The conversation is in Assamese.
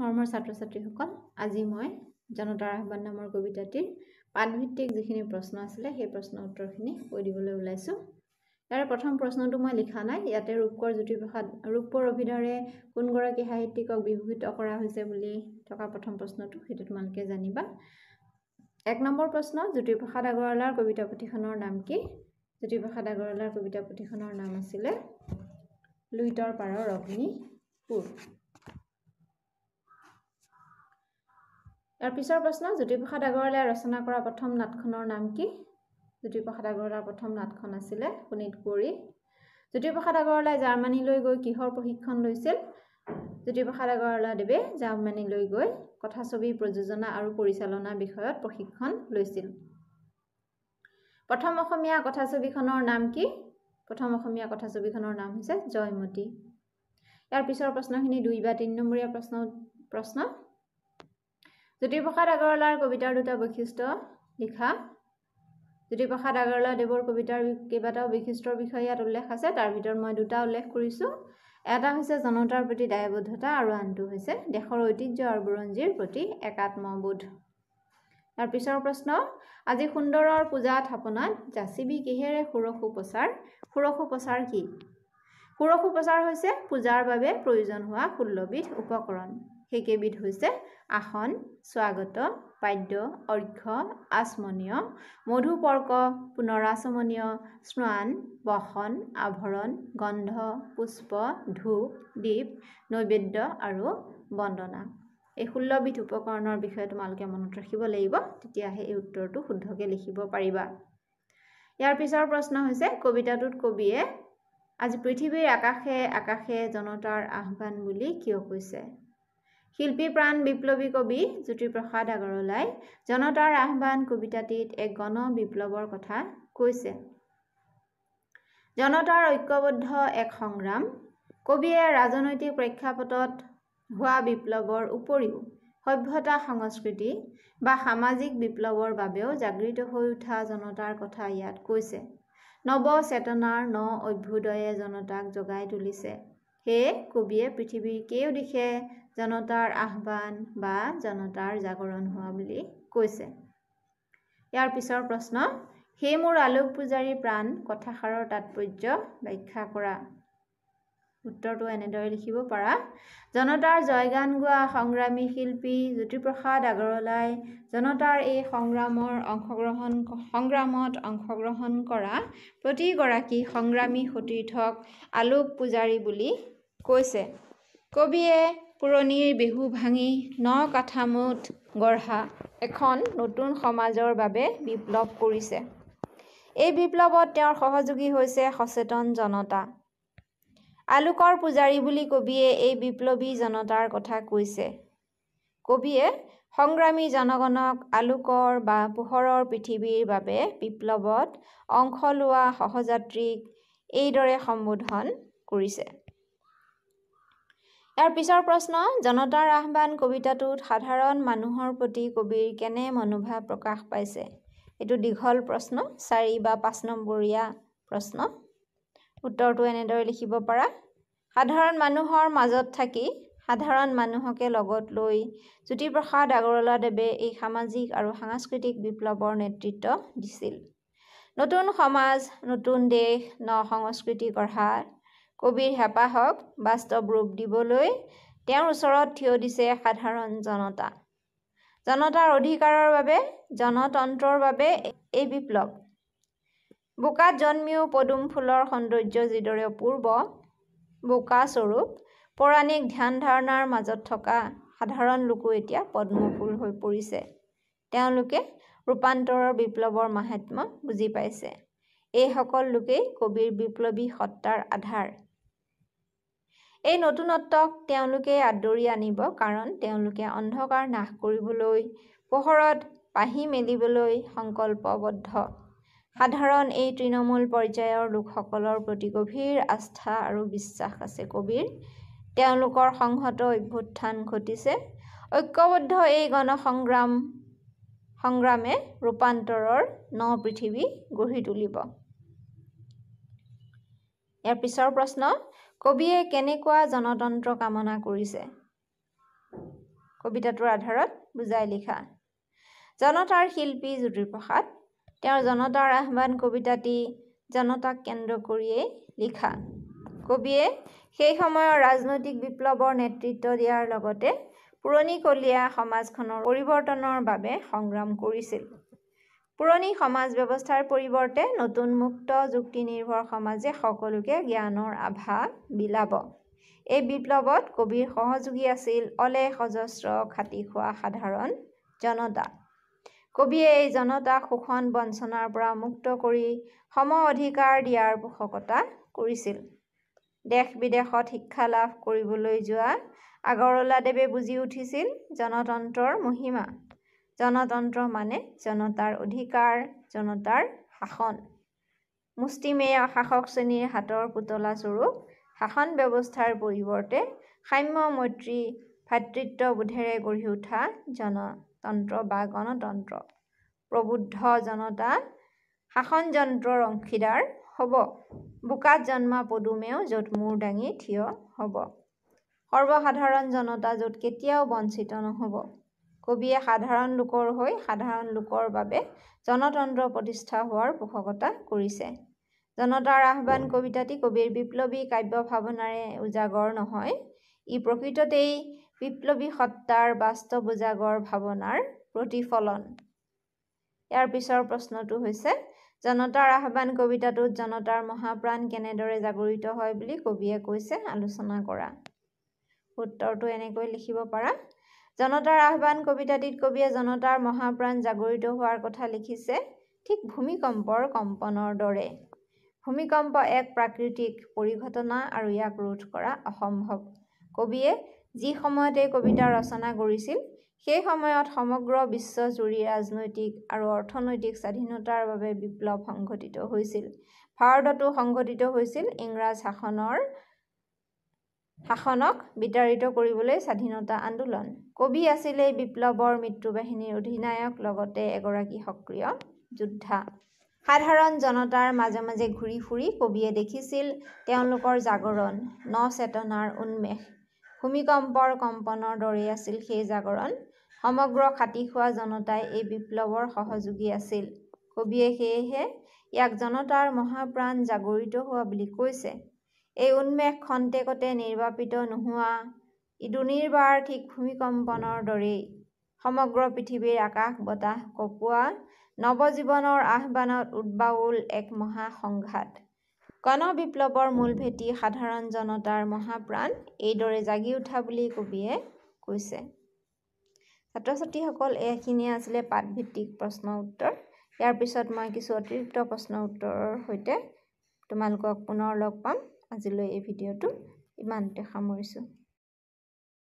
মৰমৰ ছাত্ৰ ছাত্ৰীসকল আজি মই জনতাৰ আহ্বান নামৰ কবিতাটিৰ পাঠভিত্তিক যিখিনি প্ৰশ্ন আছিলে সেই প্ৰশ্নৰ উত্তৰখিনি কৈ দিবলৈ ওলাইছোঁ ইয়াৰে প্ৰথম প্ৰশ্নটো মই লিখা নাই ইয়াতে ৰূপকৰ জ্যোতিপ্ৰসাদ ৰূপকৰ অভিধাৰে কোনগৰাকী সাহিত্যিকক বিভূষিত কৰা হৈছে বুলি থকা প্ৰথম প্ৰশ্নটো সেইটো তোমালোকে জানিবা এক নম্বৰ প্ৰশ্ন জ্যোতিপ্ৰসাদ আগৰৱালাৰ কবিতা পুথিখনৰ নাম কি জ্যোতিপ্ৰসাদ আগৰৱালাৰ কবিতা পুথিখনৰ নাম আছিলে লুইতৰ পাৰৰ অগ্নি অগ্নিপুৰ ইয়াৰ পিছৰ প্ৰশ্ন জ্যোতিপ্ৰসাদ আগৰৱালাই ৰচনা কৰা প্ৰথম নাটখনৰ নাম কি জ্যোতিপ্ৰসাদ আগৰৱালাৰ প্ৰথম নাটখন আছিলে শোণিতপুৰী জ্যোতিপ্ৰসাদ আগৰৱালাই জাৰ্মানীলৈ গৈ কিহৰ প্ৰশিক্ষণ লৈছিল জ্যোতিপ্ৰসাদ আগৰৱালাদেৱে জাৰ্মানীলৈ গৈ কথাছবি প্ৰযোজনা আৰু পৰিচালনা বিষয়ত প্ৰশিক্ষণ লৈছিল প্ৰথম অসমীয়া কথাছবিখনৰ নাম কি প্ৰথম অসমীয়া কথাছবিখনৰ নাম হৈছে জয়মতী ইয়াৰ পিছৰ প্ৰশ্নখিনি দুই বা তিনি নম্বৰীয়া প্ৰশ্ন প্ৰশ্ন জ্যোতিপ্ৰসাদ আগৰৱালাৰ কবিতাৰ দুটা বৈশিষ্ট্য লিখা জ্যোতিপ্ৰসাদ আগৰৱালাদেৱৰ কবিতাৰ কেইবাটাও বৈশিষ্ট্যৰ বিষয়ে ইয়াত উল্লেখ আছে তাৰ ভিতৰত মই দুটা উল্লেখ কৰিছোঁ এটা হৈছে জনতাৰ প্ৰতি দায়বদ্ধতা আৰু আনটো হৈছে দেশৰ ঐতিহ্য আৰু বুৰঞ্জীৰ প্ৰতি একাত্মবোধ তাৰ পিছৰ প্ৰশ্ন আজি সুন্দৰৰ পূজা থাপনাত যাচিবি কিহেৰে সুৰসু প্ৰচাৰ সুৰসু প্ৰচাৰ কি সুৰসু প্ৰচাৰ হৈছে পূজাৰ বাবে প্ৰয়োজন হোৱা ষোল্লবিধ উপকৰণ সেইকেইবিধ হৈছে আসন স্বাগত পাদ্য অৰ্ঘ্য আচমনীয় মধুপৰ্ক পুনৰাচমনীয় স্নান বসন আভৰণ গন্ধ পুষ্প ধূপ দীপ নৈবেদ্য আৰু বন্দনা এই ষোল্লবিধ উপকৰণৰ বিষয়ে তোমালোকে মনত ৰাখিব লাগিব তেতিয়াহে এই উত্তৰটো শুদ্ধকৈ লিখিব পাৰিবা ইয়াৰ পিছৰ প্ৰশ্ন হৈছে কবিতাটোত কবিয়ে আজি পৃথিৱীৰ আকাশে আকাশে জনতাৰ আহ্বান বুলি কিয় কৈছে শিল্পী প্ৰাণ বিপ্লৱী কবি জ্যোতিপ্ৰসাদ আগৰৱালাই জনতাৰ আহ্বান কবিতাটিত এক গণ বিপ্লৱৰ কথা কৈছে জনতাৰ ঐক্যবদ্ধ এক সংগ্ৰাম কবিয়ে ৰাজনৈতিক প্ৰেক্ষাপটত হোৱা বিপ্লৱৰ উপৰিও সভ্যতা সংস্কৃতি বা সামাজিক বিপ্লৱৰ বাবেও জাগৃত হৈ উঠা জনতাৰ কথা ইয়াত কৈছে নৱ চেতনাৰ ন অভ্যুদয়ে জনতাক জগাই তুলিছে সেয়ে কবিয়ে পৃথিৱীৰ কেও দিশে জনতাৰ আহ্বান বা জনতাৰ জাগৰণ হোৱা বুলি কৈছে ইয়াৰ পিছৰ প্ৰশ্ন সেই মোৰ আলোক পূজাৰী প্ৰাণ কথাষাৰৰ তাৎপৰ্য ব্যাখ্যা কৰা উত্তৰটো এনেদৰে লিখিব পাৰা জনতাৰ জয়গান গোৱা সংগ্ৰামী শিল্পী জ্যোতিপ্ৰসাদ আগৰৱালাই জনতাৰ এই সংগ্ৰামৰ অংশগ্ৰহণ সংগ্ৰামত অংশগ্ৰহণ কৰা প্ৰতিগৰাকী সংগ্ৰামী সতীৰ্থক আলোক পূজাৰী বুলি কৈছে কবিয়ে পুৰণিৰ বিহু ভাঙি ন কাঠামোত গঢ়া এখন নতুন সমাজৰ বাবে বিপ্লৱ কৰিছে এই বিপ্লৱত তেওঁৰ সহযোগী হৈছে সচেতন জনতা আলোকৰ পূজাৰী বুলি কবিয়ে এই বিপ্লৱী জনতাৰ কথা কৈছে কবিয়ে সংগ্ৰামী জনগণক আলোকৰ বা পোহৰৰ পৃথিৱীৰ বাবে বিপ্লৱত অংশ লোৱা সহযাত্ৰীক এইদৰে সম্বোধন কৰিছে ইয়াৰ পিছৰ প্ৰশ্ন জনতাৰ আহ্বান কবিতাটোত সাধাৰণ মানুহৰ প্ৰতি কবিৰ কেনে মনোভাৱ প্ৰকাশ পাইছে এইটো দীঘল প্ৰশ্ন চাৰি বা পাঁচ নম্বৰীয়া প্ৰশ্ন উত্তৰটো এনেদৰে লিখিব পাৰা সাধাৰণ মানুহৰ মাজত থাকি সাধাৰণ মানুহকে লগত লৈ জ্যোতিপ্ৰসাদ আগৰৱালাদেৱে এই সামাজিক আৰু সাংস্কৃতিক বিপ্লৱৰ নেতৃত্ব দিছিল নতুন সমাজ নতুন দেশ ন সংস্কৃতি গঢ়াৰ কবিৰ হেঁপাহক বাস্তৱ ৰূপ দিবলৈ তেওঁৰ ওচৰত থিয় দিছে সাধাৰণ জনতা জনতাৰ অধিকাৰৰ বাবে জনতন্ত্ৰৰ বাবে এই বিপ্লৱ বোকাত জন্মিও পদুম ফুলৰ সৌন্দৰ্য যিদৰে অপূৰ্ব বোকা স্বৰূপ পৌৰাণিক ধ্যান ধাৰণাৰ মাজত থকা সাধাৰণ লোকো এতিয়া পদ্মফুল হৈ পৰিছে তেওঁলোকে ৰূপান্তৰৰ বিপ্লৱৰ মাহাত্ম বুজি পাইছে এইসকল লোকেই কবিৰ বিপ্লৱী সত্তাৰ আধাৰ এই নতুনত্বক তেওঁলোকে আদৰি আনিব কাৰণ তেওঁলোকে অন্ধকাৰ নাশ কৰিবলৈ পোহৰত পাহি মেলিবলৈ সংকল্পবদ্ধ সাধাৰণ এই তৃণমূল পৰ্যায়ৰ লোকসকলৰ প্ৰতি গভীৰ আস্থা আৰু বিশ্বাস আছে কবিৰ তেওঁলোকৰ সংহত অভ্যুত্থান ঘটিছে ঐক্যবদ্ধ এই গণসংগ্ৰাম সংগ্ৰামে ৰূপান্তৰৰ ন পৃথিৱী গঢ়ি তুলিব ইয়াৰ পিছৰ প্ৰশ্ন কবিয়ে কেনেকুৱা জনতন্ত্ৰ কামনা কৰিছে কবিতাটোৰ আধাৰত বুজাই লিখা জনতাৰ শিল্পী জ্যোতিপ্ৰসাদ তেওঁৰ জনতাৰ আহ্বান কবিতাটি জনতাক কেন্দ্ৰ কৰিয়েই লিখা কবিয়ে সেই সময়ৰ ৰাজনৈতিক বিপ্লৱৰ নেতৃত্ব দিয়াৰ লগতে পুৰণিকলীয়া সমাজখনৰ পৰিৱৰ্তনৰ বাবে সংগ্ৰাম কৰিছিল পুৰণি সমাজ ব্যৱস্থাৰ পৰিৱৰ্তে নতুন মুক্ত যুক্তি নিৰ্ভৰ সমাজে সকলোকে জ্ঞানৰ আভা বিলাব এই বিপ্লৱত কবিৰ সহযোগী আছিল অলে সজস্ৰ খাটি খোৱা সাধাৰণ জনতা কবিয়ে এই জনতাক শোষণ বঞ্চনাৰ পৰা মুক্ত কৰি সম অধিকাৰ দিয়াৰ পোষকতা কৰিছিল দেশ বিদেশত শিক্ষা লাভ কৰিবলৈ যোৱা আগৰৱালাদেৱে বুজি উঠিছিল জনতন্ত্ৰৰ মহিমা জনতন্ত্ৰ মানে জনতাৰ অধিকাৰ জনতাৰ শাসন মুষ্টিমেয় শাসক শ্ৰেণীৰ হাতৰ পুতলা স্বৰূপ শাসন ব্যৱস্থাৰ পৰিৱৰ্তে সাম্য মৈত্ৰী ভাতৃত্ববোধেৰে গঢ়ি উঠা জনতন্ত্ৰ বা গণতন্ত্ৰ প্ৰবুদ্ধ জনতা শাসন যন্ত্ৰৰ অংশীদাৰ হ'ব বোকাত জন্মা পদুমেও য'ত মূৰ দাঙি থিয় হ'ব সৰ্বসাধাৰণ জনতা য'ত কেতিয়াও বঞ্চিত নহ'ব কবিয়ে সাধাৰণ লোকৰ হৈ সাধাৰণ লোকৰ বাবে জনতন্ত্ৰ প্ৰতিষ্ঠা হোৱাৰ পোষকতা কৰিছে জনতাৰ আহ্বান কবিতাটি কবিৰ বিপ্লৱী কাব্য ভাৱনাৰে উজাগৰ নহয় ই প্ৰকৃততেই বিপ্লৱী সত্তাৰ বাস্তৱ উজাগৰ ভাৱনাৰ প্ৰতিফলন ইয়াৰ পিছৰ প্ৰশ্নটো হৈছে জনতাৰ আহ্বান কবিতাটোত জনতাৰ মহাপ্ৰাণ কেনেদৰে জাগৰিত হয় বুলি কবিয়ে কৈছে আলোচনা কৰা উত্তৰটো এনেকৈ লিখিব পাৰা জনতাৰ আহ্বান কবিতাটিত কবিয়ে জনতাৰ মহাপ্ৰাণ জাগৰিত হোৱাৰ কথা লিখিছে ঠিক ভূমিকম্পৰ কম্পনৰ দৰে ভূমিকম্প এক প্ৰাকৃতিক পৰিঘটনা আৰু ইয়াক ৰোধ কৰা অসম্ভৱ কবিয়ে যি সময়তে কবিতা ৰচনা কৰিছিল সেই সময়ত সমগ্ৰ বিশ্বজুৰি ৰাজনৈতিক আৰু অৰ্থনৈতিক স্বাধীনতাৰ বাবে বিপ্লৱ সংঘটিত হৈছিল ভাৰততো সংঘটিত হৈছিল ইংৰাজ শাসনৰ শাসনক বিতাড়িত কৰিবলৈ স্বাধীনতা আন্দোলন কবি আছিলে বিপ্লৱৰ মৃত্যু বাহিনীৰ অধিনায়ক লগতে এগৰাকী সক্ৰিয় যোদ্ধা সাধাৰণ জনতাৰ মাজে মাজে ঘূৰি ফুৰি কবিয়ে দেখিছিল তেওঁলোকৰ জাগৰণ ন চেতনাৰ উন্মেষ ভূমিকম্পৰ কম্পনৰ দৰেই আছিল সেই জাগৰণ সমগ্ৰ খাটি খোৱা জনতাই এই বিপ্লৱৰ সহযোগী আছিল কবিয়ে সেয়েহে ইয়াক জনতাৰ মহাপ্ৰাণ জাগৰিত হোৱা বুলি কৈছে এই উন্মেষ খন্তেকতে নিৰ্বাপিত নোহোৱা ইদুনিৰ বাৰ ঠিক ভূমিকম্পনৰ দৰেই সমগ্ৰ পৃথিৱীৰ আকাশ বতাহ কপোৱা নৱজীৱনৰ আহ্বানত উদ্বাউল এক মহাসংঘাত গণ বিপ্লৱৰ মূল ভেটি সাধাৰণ জনতাৰ মহাপ্ৰাণ এইদৰে জাগি উঠা বুলি কবিয়ে কৈছে ছাত্ৰ ছাত্ৰীসকল এইখিনিয়ে আছিলে পাঠভিত্তিক প্ৰশ্ন উত্তৰ ইয়াৰ পিছত মই কিছু অতিৰিক্ত প্ৰশ্ন উত্তৰৰ সৈতে তোমালোকক পুনৰ লগ পাম আজিলৈ এই ভিডিঅ'টো ইমানতে সামৰিছোঁ